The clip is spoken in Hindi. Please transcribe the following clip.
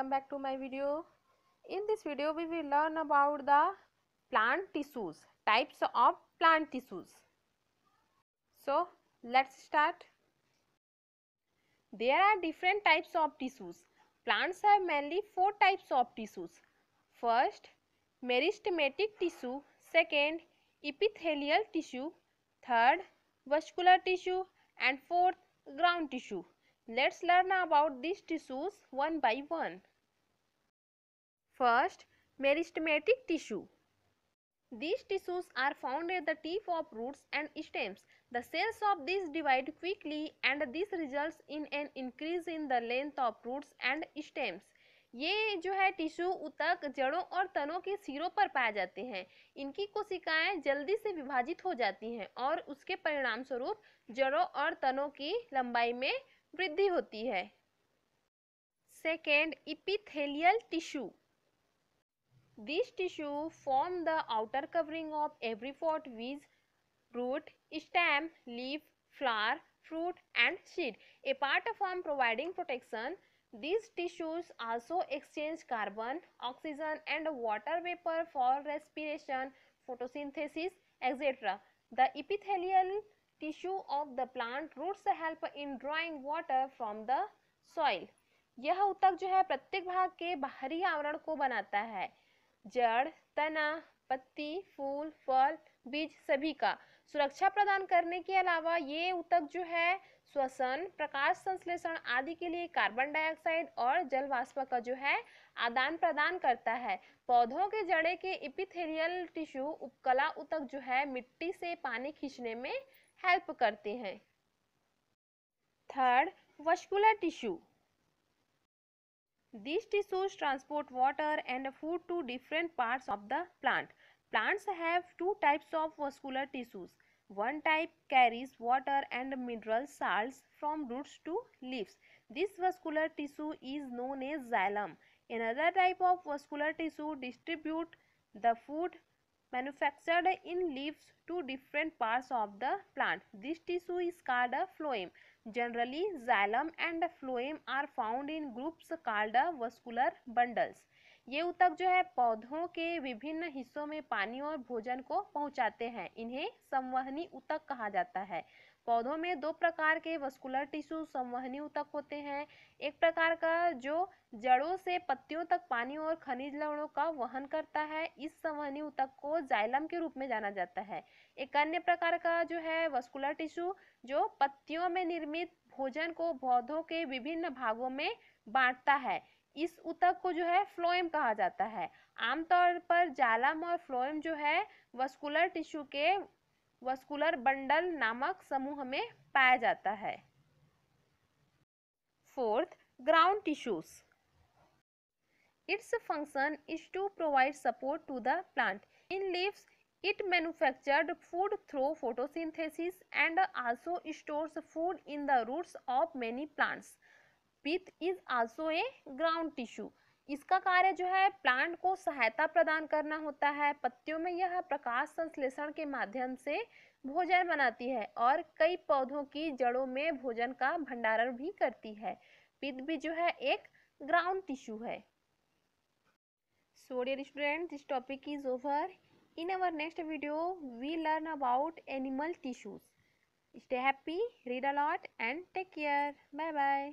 welcome back to my video in this video we will learn about the plant tissues types of plant tissues so let's start there are different types of tissues plants have mainly four types of tissues first meristematic tissue second epithelial tissue third vascular tissue and fourth ground tissue let's learn about these tissues one by one First, meristematic tissue. These tissues are found at the tip of roots and stems. The cells of these divide quickly and this results in an increase in the length of roots and stems. ये जो है टिश्यू उतक जड़ों और तनों के सिरों पर पाए जाते हैं इनकी कोशिकाएं जल्दी से विभाजित हो जाती हैं और उसके परिणाम स्वरूप जड़ों और तनों की लंबाई में वृद्धि होती है second epithelial tissue These tissue form the outer covering of every pot with root, stem, leaf, flower, fruit and seed. Apart from providing protection, these tissues also exchange carbon, oxygen and water vapor for respiration, photosynthesis, etc. The epithelial tissue of the plant roots help in drawing water from the soil. यह उत्तक जो है प्रत्येक भाग के बाहरी आवरण को बनाता है जड़ तना पत्ती फूल फल बीज सभी का सुरक्षा प्रदान करने के अलावा ये उतक जो है श्वसन प्रकाश संश्लेषण आदि के लिए कार्बन डाइऑक्साइड और जल वाष्प का जो है आदान प्रदान करता है पौधों के जड़े के इपिथेरियल टिश्यू उपकला उतक जो है मिट्टी से पानी खींचने में हेल्प करते हैं third vascular tissue These tissues transport water and food to different parts of the plant. Plants have two types of vascular tissues. One type carries water and mineral salts from roots to leaves. This vascular tissue is known as xylem. Another type of vascular tissue distribute the food manufactured in leaves to different parts of the plant. This tissue is called a phloem. Generally, xylem and phloem are found in groups called vascular bundles. ये उतक जो है पौधों के विभिन्न हिस्सों में पानी और भोजन को पहुंचाते हैं इन्हें संवहनी उतक कहा जाता है पौधों में दो प्रकार के वस्कुलर टिश्यू संवहनी उतक होते हैं एक प्रकार का जो जड़ों से पत्तियों तक पानी और खनिज लवणों का वहन करता है इस संवहनी उतक को जाइलम के रूप में जाना जाता है एक अन्य प्रकार का जो है वस्कुलर टिश्यू जो पत्तियों में निर्मित भोजन को पौधों के विभिन्न भागों में बांटता है इस ऊतक को जो है फ्लोएम कहा जाता है आमतौर पर जालम और फ्लोएम जो है वस्कुलर टिश्यू के वस्कुलर बंडल नामक समूह में पाया जाता है fourth ground tissues its function is to provide support to the plant in leaves it manufactured food through photosynthesis and also stores food in the roots of many plants pith is also a ground tissue इसका कार्य जो है प्लांट को सहायता प्रदान करना होता है पत्तियों में यह प्रकाश संश्लेषण के माध्यम से भोजन बनाती है और कई पौधों की जड़ों में भोजन का भंडारण भी करती है पित्त भी जो है एक ग्राउंड टिश्यू है so dear student this topic is over in our next video we learn about animal tissues stay happy read a lot and take care bye bye